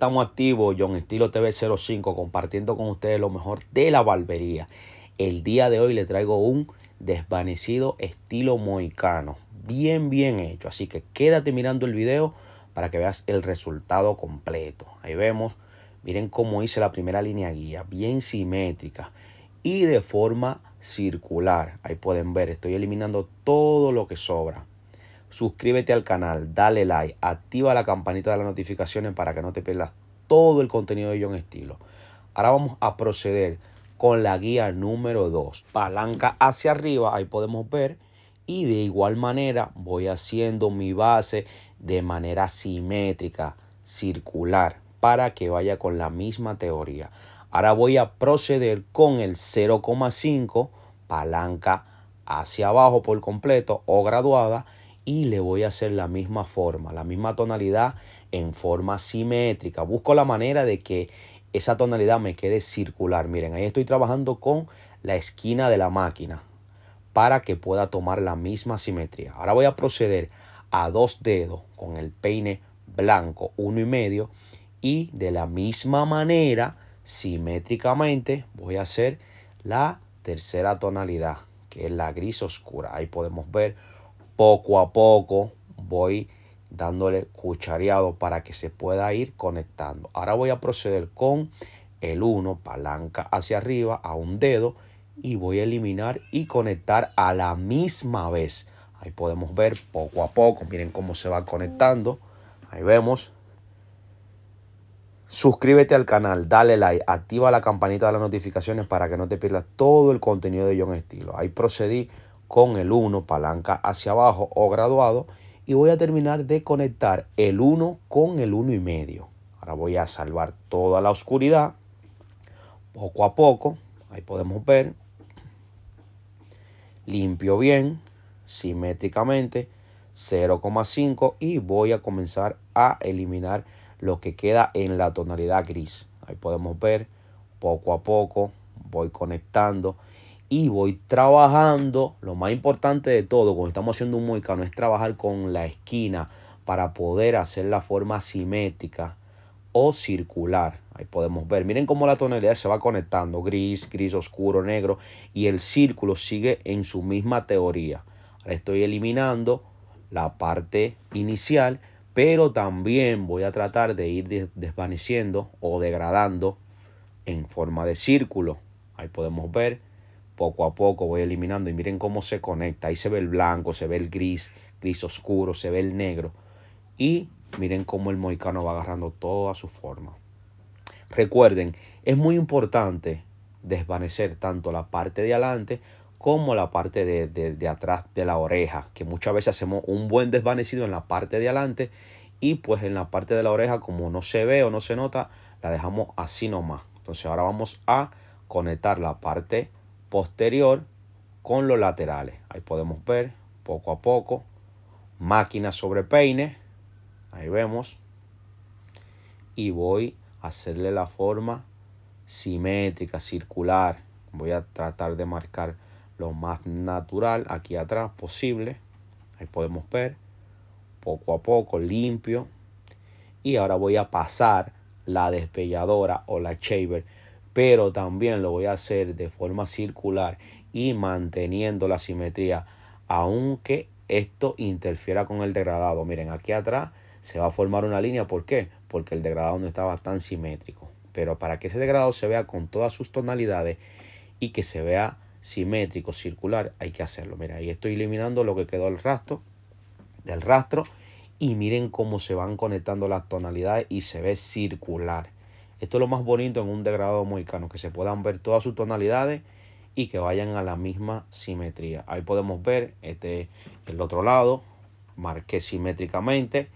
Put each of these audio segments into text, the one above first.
estamos activos, John Estilo TV05, compartiendo con ustedes lo mejor de la barbería. El día de hoy le traigo un desvanecido estilo mohicano, bien, bien hecho. Así que quédate mirando el video para que veas el resultado completo. Ahí vemos, miren cómo hice la primera línea guía, bien simétrica y de forma circular. Ahí pueden ver, estoy eliminando todo lo que sobra suscríbete al canal, dale like, activa la campanita de las notificaciones para que no te pierdas todo el contenido de en Estilo. Ahora vamos a proceder con la guía número 2. Palanca hacia arriba, ahí podemos ver. Y de igual manera voy haciendo mi base de manera simétrica, circular, para que vaya con la misma teoría. Ahora voy a proceder con el 0,5 palanca hacia abajo por completo o graduada y le voy a hacer la misma forma, la misma tonalidad en forma simétrica. Busco la manera de que esa tonalidad me quede circular. Miren, ahí estoy trabajando con la esquina de la máquina para que pueda tomar la misma simetría. Ahora voy a proceder a dos dedos con el peine blanco, uno y medio, y de la misma manera, simétricamente, voy a hacer la tercera tonalidad, que es la gris oscura. Ahí podemos ver poco a poco voy dándole cuchareado para que se pueda ir conectando. Ahora voy a proceder con el 1, palanca hacia arriba a un dedo y voy a eliminar y conectar a la misma vez. Ahí podemos ver poco a poco, miren cómo se va conectando. Ahí vemos. Suscríbete al canal, dale like, activa la campanita de las notificaciones para que no te pierdas todo el contenido de John Estilo. Ahí procedí con el 1 palanca hacia abajo o graduado y voy a terminar de conectar el 1 con el 1 y medio. Ahora voy a salvar toda la oscuridad poco a poco. Ahí podemos ver. Limpio bien, simétricamente, 0,5 y voy a comenzar a eliminar lo que queda en la tonalidad gris. Ahí podemos ver poco a poco voy conectando y voy trabajando. Lo más importante de todo, cuando estamos haciendo un no es trabajar con la esquina para poder hacer la forma simétrica o circular. Ahí podemos ver. Miren cómo la tonalidad se va conectando. Gris, gris oscuro, negro. Y el círculo sigue en su misma teoría. Ahora estoy eliminando la parte inicial. Pero también voy a tratar de ir desvaneciendo o degradando en forma de círculo. Ahí podemos ver poco a poco voy eliminando y miren cómo se conecta. Ahí se ve el blanco, se ve el gris, gris oscuro, se ve el negro. Y miren cómo el mohicano va agarrando toda su forma. Recuerden, es muy importante desvanecer tanto la parte de adelante como la parte de, de, atrás de la oreja, que muchas veces hacemos un buen desvanecido en la parte de adelante y pues en la parte de la oreja como no se ve o no se nota, la dejamos así nomás. Entonces ahora vamos a conectar la parte posterior con los laterales. Ahí podemos ver poco a poco. Máquina sobre peine. Ahí vemos. Y voy a hacerle la forma simétrica, circular. Voy a tratar de marcar lo más natural aquí atrás posible. Ahí podemos ver. Poco a poco, limpio. Y ahora voy a pasar la despelladora o la shaver pero también lo voy a hacer de forma circular y manteniendo la simetría, aunque esto interfiera con el degradado. Miren, aquí atrás se va a formar una línea. ¿Por qué? Porque el degradado no estaba tan simétrico. Pero para que ese degradado se vea con todas sus tonalidades y que se vea simétrico, circular, hay que hacerlo. Mira, ahí estoy eliminando lo que quedó el rastro, del rastro. Y miren cómo se van conectando las tonalidades y se ve circular. Esto es lo más bonito en un degradado mohicano, que se puedan ver todas sus tonalidades y que vayan a la misma simetría. Ahí podemos ver este el otro lado, marqué simétricamente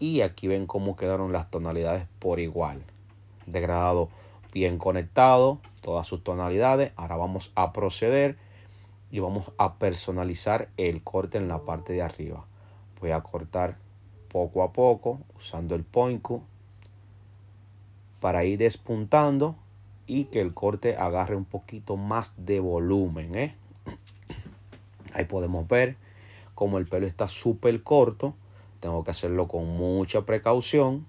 y aquí ven cómo quedaron las tonalidades por igual. Degradado bien conectado, todas sus tonalidades. Ahora vamos a proceder y vamos a personalizar el corte en la parte de arriba. Voy a cortar poco a poco usando el point para ir despuntando y que el corte agarre un poquito más de volumen. ¿eh? Ahí podemos ver como el pelo está súper corto. Tengo que hacerlo con mucha precaución.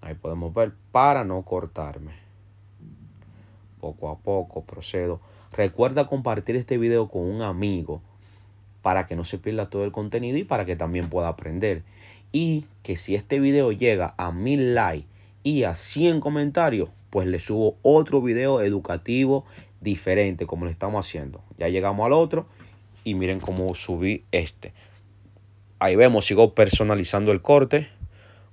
Ahí podemos ver para no cortarme. Poco a poco procedo. Recuerda compartir este video con un amigo para que no se pierda todo el contenido y para que también pueda aprender. Y que si este video llega a mil likes y a 100 comentarios, pues le subo otro video educativo diferente como lo estamos haciendo. Ya llegamos al otro y miren cómo subí este. Ahí vemos, sigo personalizando el corte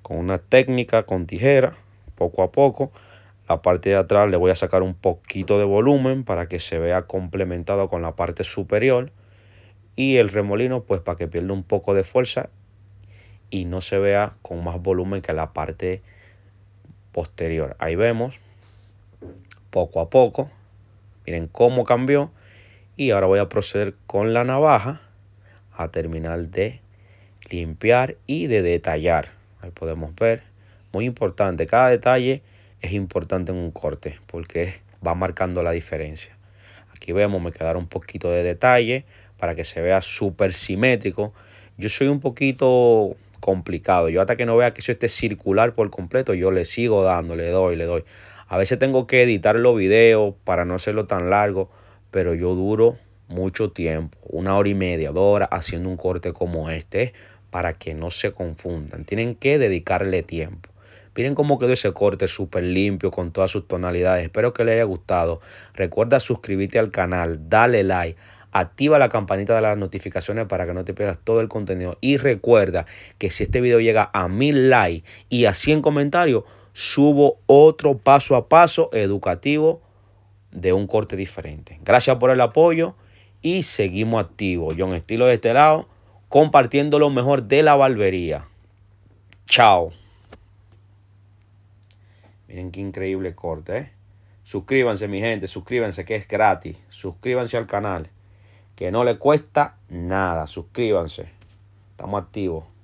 con una técnica con tijera, poco a poco. La parte de atrás le voy a sacar un poquito de volumen para que se vea complementado con la parte superior. Y el remolino pues para que pierda un poco de fuerza y no se vea con más volumen que la parte posterior. Ahí vemos poco a poco, miren cómo cambió y ahora voy a proceder con la navaja a terminar de limpiar y de detallar. Ahí podemos ver, muy importante, cada detalle es importante en un corte porque va marcando la diferencia. Aquí vemos, me quedaron un poquito de detalle para que se vea súper simétrico. Yo soy un poquito complicado. Yo hasta que no vea que eso esté circular por completo, yo le sigo dando, le doy, le doy. A veces tengo que editar los videos para no hacerlo tan largo, pero yo duro mucho tiempo, una hora y media, dos horas, haciendo un corte como este, para que no se confundan. Tienen que dedicarle tiempo. Miren cómo quedó ese corte súper limpio con todas sus tonalidades. Espero que les haya gustado. Recuerda suscribirte al canal, dale like Activa la campanita de las notificaciones para que no te pierdas todo el contenido. Y recuerda que si este video llega a mil likes y a 100 comentarios, subo otro paso a paso educativo de un corte diferente. Gracias por el apoyo y seguimos activos. en Estilo de este lado, compartiendo lo mejor de la barbería. Chao. Miren qué increíble corte. ¿eh? Suscríbanse, mi gente, suscríbanse que es gratis. Suscríbanse al canal que no le cuesta nada. Suscríbanse. Estamos activos.